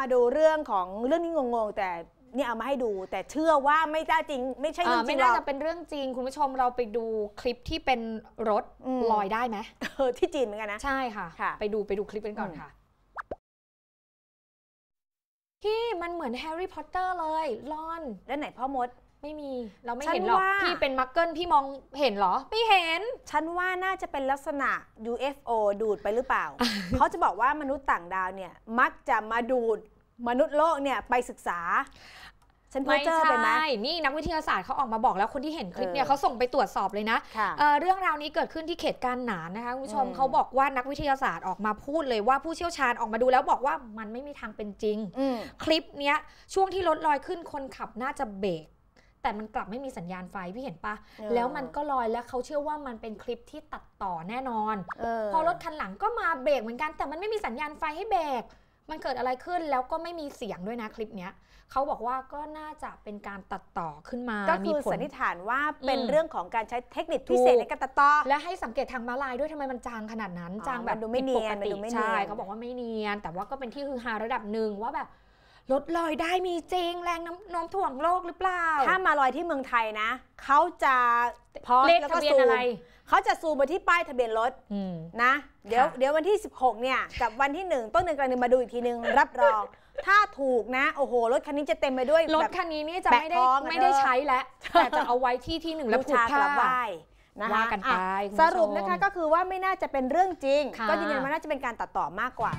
มาดูเรื่องของเรื่องนี้งงๆ แต่เนี่ยเอามาให้ดูแต่เชื่อว่าไม่ได้จริง ไม่ใช่เรื่องจริไม่น่าจะเป็นเรื่องจริง คุณผู้ชมเราไปดูคลิปที่เป็นรถลอยได้ไหมเออที่จีนเหมือนกันนะใช่ค่ะคะไปดูไปดูคลิปกันก่อนค่ะ ที่มันเหมือนแฮร์รี่พอตเตอร์เลยลอน แล้วไหนพ่อมดไม่มีเราไม่เห็นหรอกพี่เป็นมักเกิลพี่มองเห็นหรอไม่เห็นฉันว่าน่าจะเป็นลักษณะ UFO ดูดไปหรือเปล่าเขาจะบอกว่ามนุษย์ต่างดาวเนี่ยมักจะมาดูดมนุษย์โลกเนี่ยไปศึกษา ฉันเพ่อเจอไปไหมนี่นักวิทยาศาสตร์เขาออกมาบอกแล้วคนที่เห็นคลิปเนี่ยเขาส่งไปตรวจสอบเลยนะะเรื่องราวนี้เกิดขึ้นที่เขตการหนานนะคะคุณผู้ชมเขาบอกว่านักวิทยาศาสตร์ออกมาพูดเลยว่าผู้เชี่ยวชาญออกมาดูแล้วบอกว่ามันไม่มีทางเป็นจริงคลิปเนี้ยช่วงที่รถลอยขึ้นคนขับน่าจะเบรกแต่มันกลับไม่มีสัญญาณไฟพี่เห็นปะ แล้วมันก็ลอยแล้วเขาเชื่อว่ามันเป็นคลิปที่ตัดต่อแน่นอนออพอรถคันหลังก็มาเบรกเหมือนกัน แต่มันไม่มีสัญญาณไฟให้เบรก มันเกิดอะไรขึ้นแล้วก็ไม่มีเสียงด้วยนะคลิปเนี้ย เขาบอกว่าก็น่าจะเป็นการตัดต่อขึ้นมา ก็คือสันนิษฐานว่าเป็นเรื่องของการใช้เทคนิคพิเศษในการตัดต่อ และให้สังเกตทางมาลายด้วยทำไมมันจางขนาดนั้น จางแบบดูไม่เนียนใช่เขาบอกว่าไม่เนียนแต่ว่าก็เป็นที่ฮือฮาระดับหนึ่งว่าแบบลดลอยได้มีจริงแรงน้ำน้ำถ่วงโลกหรือเปล่า ถ้ามาลอยที่เมืองไทยนะ เขาจะพอเลขทะเบียนอะไรเขาจะซูมไปที่ป้ายทะเบียนรถนะ เดี๋ยวเดี๋ยววันที่ 16 เนี่ย กับวันที่1ต้นเดือนกลางเดือนมาดูอีกทีนึงรับรอง ถ้าถูกนะโอ้โห รถคันนี้จะเต็มไปด้วยรถคันนี้นี่จะไม่ได้ไม่ได้ใช้แล้วแต่จะเอาไว้ที่ที่หนึ่งแล้วผูกผ้าว่ากันไปสรุปนะคะก็คือว่าไม่น่าจะเป็นเรื่องจริง ก็ยืนยันว่าน่าจะเป็นการตัดต่อมากกว่า